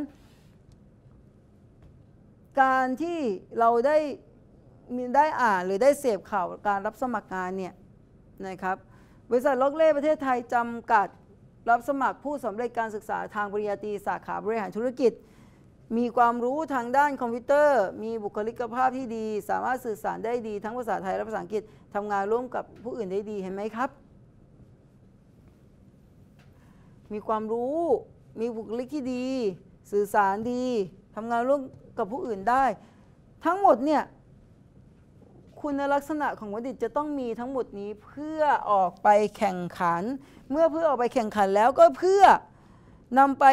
Speaker 1: การที่เราได้มีได้อ่านหรือได้เสพข่าวการรับสมัครงานเนี่ย นะครับ บริษัทล็อกเล่ประเทศไทยจำกัดรับสมัครผู้สำเร็จการศึกษาทางปริญญาตรีสาขาบริหารธุรกิจ มีความรู้ทางด้านคอมพิวเตอร์ มีบุคลิกภาพที่ดี สามารถสื่อสารได้ดีทั้งภาษาไทยและภาษาอังกฤษทำงานร่วมกับผู้อื่นได้ดีเห็นไหมครับ มีความรู้มีบุคลิกที่ดี สื่อสารดีทำงานร่วมกับผู้อื่นได้ ทั้งหมดเนี่ยคุณลักษณะของวัตดิตจะต้องมีทั้งหมดนี้เพื่อออกไปแข่งขัน เมื่อเพื่อออกไปแข่งขันแล้วก็เพื่อนำไป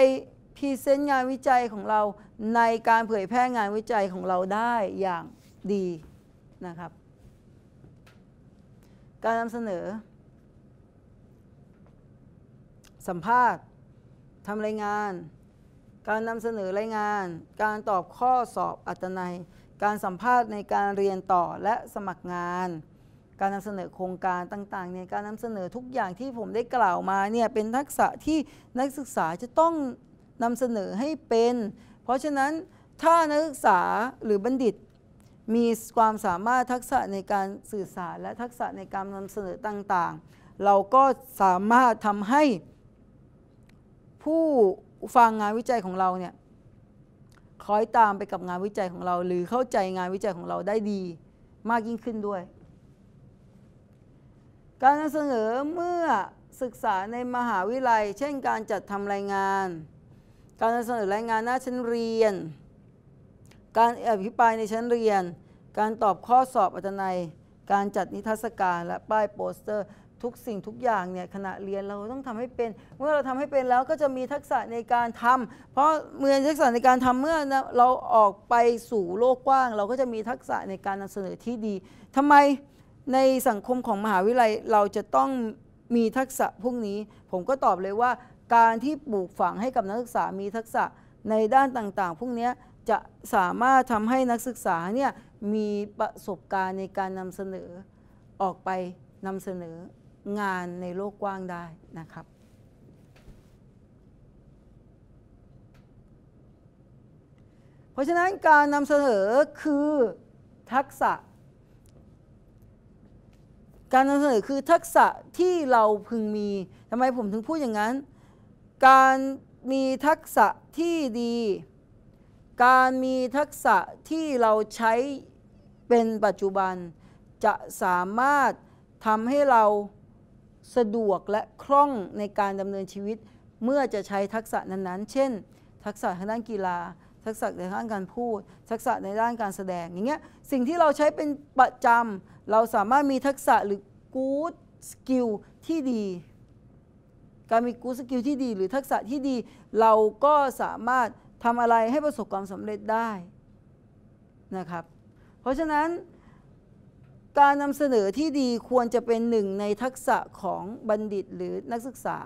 Speaker 1: พรีเซนต์งานวิจัยของเราในการเผยแพร่งานวิจัยของเราได้อย่างดีนะครับ การนำเสนอ สัมภาษณ์ทำรายงาน การนำเสนอรายงาน การตอบข้อสอบอัตนัยการสัมภาษณ์ในการเรียนต่อและสมัครงาน การนำเสนอโครงการต่างๆเนี่ยการนำเสนอทุกอย่างที่ผมได้กล่าวมาเนี่ยเป็นทักษะที่นักศึกษาจะต้องนำเสนอให้เป็น เพราะฉะนั้นถ้านักศึกษาหรือบัณฑิตมีความสามารถทักษะในการสื่อสารและทักษะในการนำเสนอต่างๆ เราก็สามารถทำให้ผู้ฟังงานวิจัยของเราเนี่ยคล้อยตามไปกับงานวิจัยของเราหรือเข้าใจงานวิจัยของเราได้ดีมากยิ่งขึ้นด้วย การนำเสนอเมื่อศึกษาในมหาวิทยาลัย เช่นการจัดทำรายงาน การนำเสนอรายงานหน้าชั้นเรียน การอภิปรายในชั้นเรียน การตอบข้อสอบอัตนัย การจัดนิทรรศการ และป้ายโปสเตอร์ทุกสิ่งทุกอย่างเนี่ยขณะเรียนเราต้องทำให้เป็นเมื่อเราทำให้เป็นแล้วก็จะมีทักษะในการทำ เพราะเมื่อทักษะในการทำเมื่อเราออกไปสู่โลกกว้าง เราก็จะมีทักษะในการนำเสนอที่ดี ทำไมในสังคมของมหาวิทยาลัยเราจะต้องมีทักษะพวกนี้ผมก็ตอบเลยว่า การที่ปลูกฝังให้กับนักศึกษามีทักษะในด้านต่างๆพวกนี้จะสามารถทำให้นักศึกษาเนี่ยมีประสบการณ์ในการนำเสนอออกไปนำเสนองานในโลกกว้างได้นะครับ เพราะฉะนั้นการนำเสนอคือทักษะ การนำเสนอคือทักษะที่เราพึงมีทำไมผมถึงพูดอย่างนั้น การมีทักษะที่ดี การมีทักษะที่เราใช้เป็นปัจจุบันจะสามารถทำให้เราสะดวกและคล่องในการดำเนินชีวิต เมื่อจะใช้ทักษะนั้นๆ เช่น ทักษะทางด้านกีฬา ทักษะในด้านการพูด ทักษะในด้านการแสดงอย่างเงี้ยสิ่งที่เราใช้เป็นประจำเราสามารถมีทักษะหรือกู๊ดสกิลที่ดี การมีกู๊ดสกิลที่ดี หรือทักษะที่ดี เราก็สามารถทำอะไรให้ประสบความสำเร็จได้นะครับ เพราะฉะนั้นการนำเสนอที่ดีควรจะเป็นหนึ่งในทักษะของบัณฑิตหรือนักศึกษา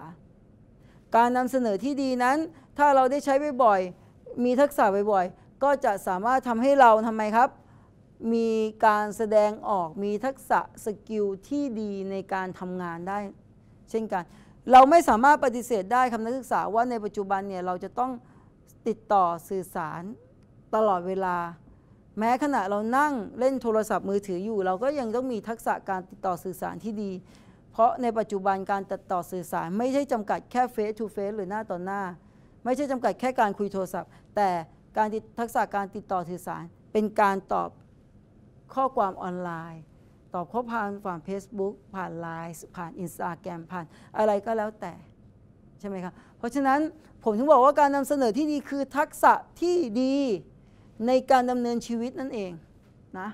Speaker 1: การนำเสนอที่ดีนั้น ถ้าเราได้ใช้บ่อยๆ มีทักษะบ่อยๆ ก็จะสามารถทำให้เราทำไมครับ มีการแสดงออกมีทักษะสกิลที่ดีในการทำงานได้ เช่นกันเราไม่สามารถปฏิเสธได้คำนักศึกษาว่าในปัจจุบันเนี่ยเราจะต้องติดต่อสื่อสารตลอดเวลาแม้ขณะเรานั่งเล่นโทรศัพท์มือถืออยู่ เราก็ยังต้องมีทักษะการติดต่อสื่อสารที่ดี เพราะในปัจจุบันการติดต่อสื่อสาร ไม่ใช่จำกัดแค่เฟ to ูเฟ e หรือหน้าต่อหน้า ไม่ใช่จำกัดแค่การคุยโทรศัพท์ แต่การทักษะการติดต่อสื่อสาร เป็นการตอบข้อความออนไลน์ตอบข้อความผ่าน Facebook ผ่าน Line ผ่าน Instagram ผ่านอะไรก็แล้วแต่ใช่ไหมคะเพราะฉะนั้นผมถึงบอกว่าการนำเสนอที่ดีคือทักษะที่ดีในการดำเนินชีวิตนั่นเองนะ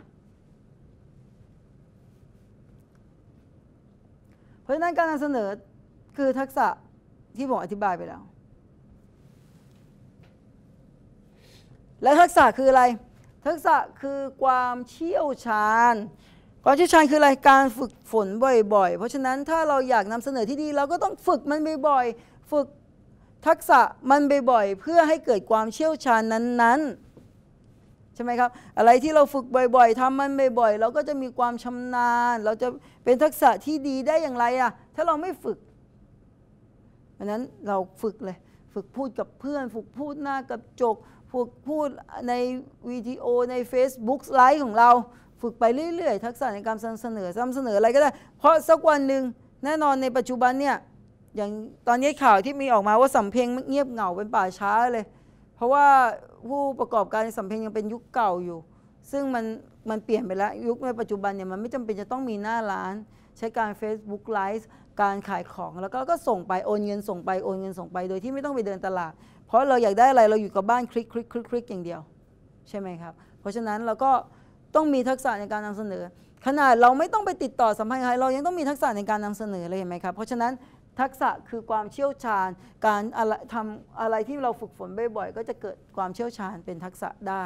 Speaker 1: เพราะฉะนั้นการนำเสนอคือทักษะที่ผมอธิบายไปแล้ว และทักษะคืออะไร ทักษะคือความเชี่ยวชาญ ความเชี่ยวชาญคืออะไร การฝึกฝนบ่อยๆ เพราะฉะนั้นถ้าเราอยากนำเสนอที่ดีเราก็ต้องฝึกมันบ่อยๆฝึกทักษะมันบ่อยๆเพื่อให้เกิดความเชี่ยวชาญนั้นๆช่ไหมครับอะไรที่เราฝึกบ่อยๆ ทำมันบ่อย ๆ เราก็จะมีความชำนาญ เราจะเป็นทักษะที่ดีได้อย่างไรอะถ้าเราไม่ฝึก เพราะนั้นเราฝึกเลย ฝึกพูดกับเพื่อน ฝึกพูดหน้ากับจก ฝึกพูดในวิดีโอใน Facebook ไลฟ์ของเรา ฝึกไปเรื่อยๆ ทักษะในการนำเสนอนํเสนออะไรก็ได้ เพราะสักวันหนึ่งแน่นอนในปัจจุบันเนี่ย อย่างตอนนี้ข่าวที่มีออกมาว่าสำเพ็งเงียบเหงาเป็นป่าช้าเลยเพราะว่าผู้ประกอบการในสำเพ็งยังเป็นยุคเก่าอยู่ ซึ่งมัน มันเปลี่ยนไปแล้วยุคในปัจจุบันเนี่ยมันไม่จำเป็นจะต้องมีหน้าร้าน ใช้การ Facebook Live การขายของแล้วก็ก็ส่งไปโอนเงินส่งไปโอนเงินส่งไปโดยที่ไม่ต้องไปเดินตลาด เพราะเราอยากได้อะไรเราอยู่กับ บ้านคลิกคลิกคลิกคลิกอย่างเดียวใช่ไหมครับ เพราะฉะนั้นเราก็ต้องมีทักษะในการนำเสนอ ขนาดเราไม่ต้องไปติดต่อสัมพันธ์ใครเรายังต้องมีทักษะในการนำเสนอเลยเห็นไหมครับเพราะฉะนั้นทักษะคือความเชี่ยวชาญการอะไรทำอะไรที่เราฝึกฝนบ่อยๆก็จะเกิดความเชี่ยวชาญเป็นทักษะได้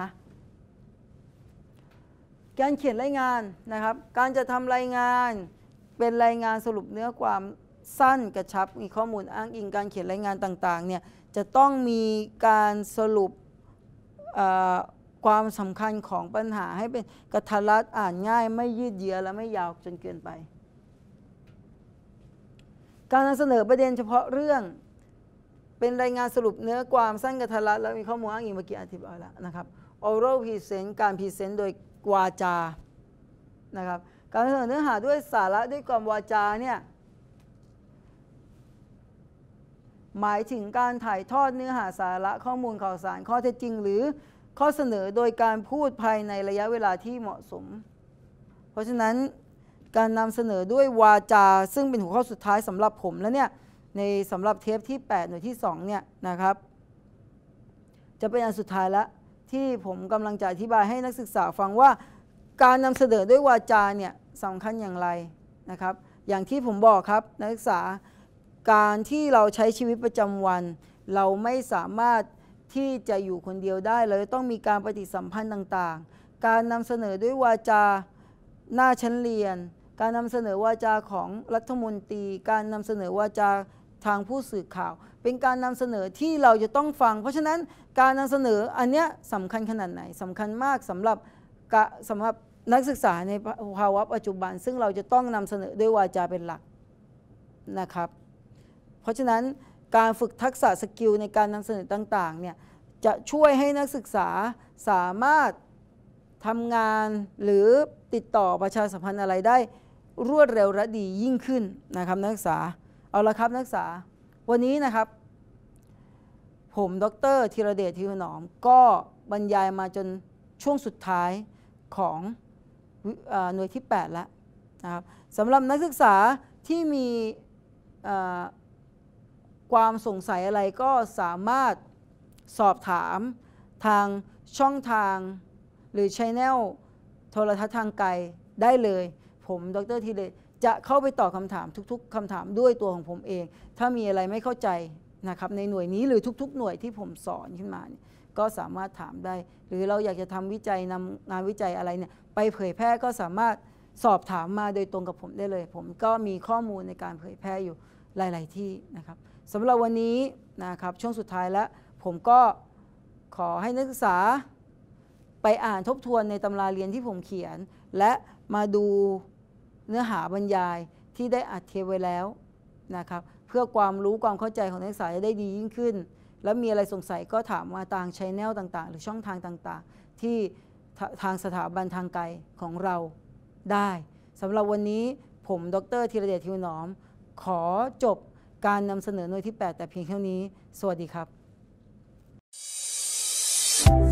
Speaker 1: นะการเขียนรายงานนะครับ การจะทำรายงานเป็นรายงานสรุปเนื้อความสั้นกระชับมีข้อมูลอ้างอิง การเขียนรายงานต่างๆเนี่ยจะต้องมีการสรุปความสำคัญของปัญหาให้เป็นกระทัดรัดอ่านง่ายไม่ยืดเยื้อและไม่ยาวจนเกินไปการนำเสนอประเด็นเฉพาะเรื่องเป็นรายงานสรุปเนื้อความสั้นกระทลัดแล้วมีข้อมูลอ้างอิงเมื่อกี้อธิบายแล้วนะครับ oral present การพ r ีเซน t โดยวาจานะครับ การเสนอเนื้อหาด้วยสาระด้วยความวาจาเนี่ยหมายถึงการถ่ายทอดเนื้อหาสาระข้อมูลข่าวสาร ข้อเท็จจริงหรือข้อเสนอโดยการพูดภายในระยะเวลาที่เหมาะสม เพราะฉะนั้นการนำเสนอด้วยวาจา ซึ่งเป็นหัวข้อสุดท้ายสำหรับผมแล้วเนี่ยในสำหรับเทปที่ 8 หน่วยที่2เนี่ยนะครับ จะเป็นอันสุดท้ายละที่ผมกำลังจะอธิบายให้นักศึกษาฟังว่าการนำเสนอด้วยวาจาเนี่ยสำคัญอย่างไรนะครับ อย่างที่ผมบอกครับนักศึกษา การที่เราใช้ชีวิตประจำวัน เราไม่สามารถที่จะอยู่คนเดียวได้เราต้องมีการปฏิสัมพันธ์ต่างๆ การนำเสนอด้วยวาจาหน้าชั้นเรียนการนำเสนอวาจาของรัฐมนตรี การนำเสนอวาจาทางผู้สื่อข่าว เป็นการนำเสนอที่เราจะต้องฟัง เพราะฉะนั้นการนำเสนออันเนี้ยสำคัญขนาดไหนสำคัญมากสำหรับสำหรับนักศึกษาในภาวะปัจจุบัน ซึ่งเราจะต้องนำเสนอด้วยวาจาเป็นหลักนะครับ เพราะฉะนั้นการฝึกทักษะสกิลในการนำเสนอต่างๆเนี่ยจะช่วยให้นักศึกษาสามารถทำงานหรือติดต่อประชาสัมพันธ์อะไรได้รวดเร็วและดียิ่งขึ้นนะครับนักศึกษา เอาละครับ นักศึกษา วันนี้นะครับ ผมดรธีรเดชธีรหนอม ก็บรรยายมาจนช่วงสุดท้ายของหน่วยที่ 8 แล้วนะครับสำหรับนักศึกษาที่มีความสงสัยอะไรก็สามารถสอบถามทางช่องทางหรือช่องโทรทัศน์ทางไกล ได้เลยผมดร ทีเลจะเข้าไปตอบคาถามทุกๆ คำถามด้วยตัวของผมเอง ถ้ามีอะไรไม่เข้าใจนะครับในหน่วยนี้หรือทุกๆหน่วยที่ผมสอนขึ้นมาเนี่ยก็สามารถถามได้ หรือเราอยากจะทำวิจัยนำงานวิจัยอะไรเนี่ยไปเผยแพร่ก็สามารถสอบถามมาโดยตรงกับผมได้เลย ผมก็มีข้อมูลในการเผยแพร่อยู่หลาย ๆที่นะครับสำหรับวันนี้นะครับช่วงสุดท้ายแล้วผมก็ขอให้นักศึกษา ไปอ่านทบทวนในตำราเรียนที่ผมเขียน และมาดูเนื้อหาบรรยายที่ได้อัดเทปไว้แล้วนะครับ เพื่อความรู้ความเข้าใจของนักศึกษาจะได้ดียิ่งขึ้น แล้วมีอะไรสงสัยก็ถามมาทางช่องต่างๆ หรือช่องทางต่างๆ ที่ทางสถาบันทางไกลของเราได้สำหรับวันนี้ผม ดรธีรเดชทิวหนอม ขอจบการนำเสนอหน่วยที่ 8 แต่เพียงเท่านี้ สวัสดีครับ Thank you.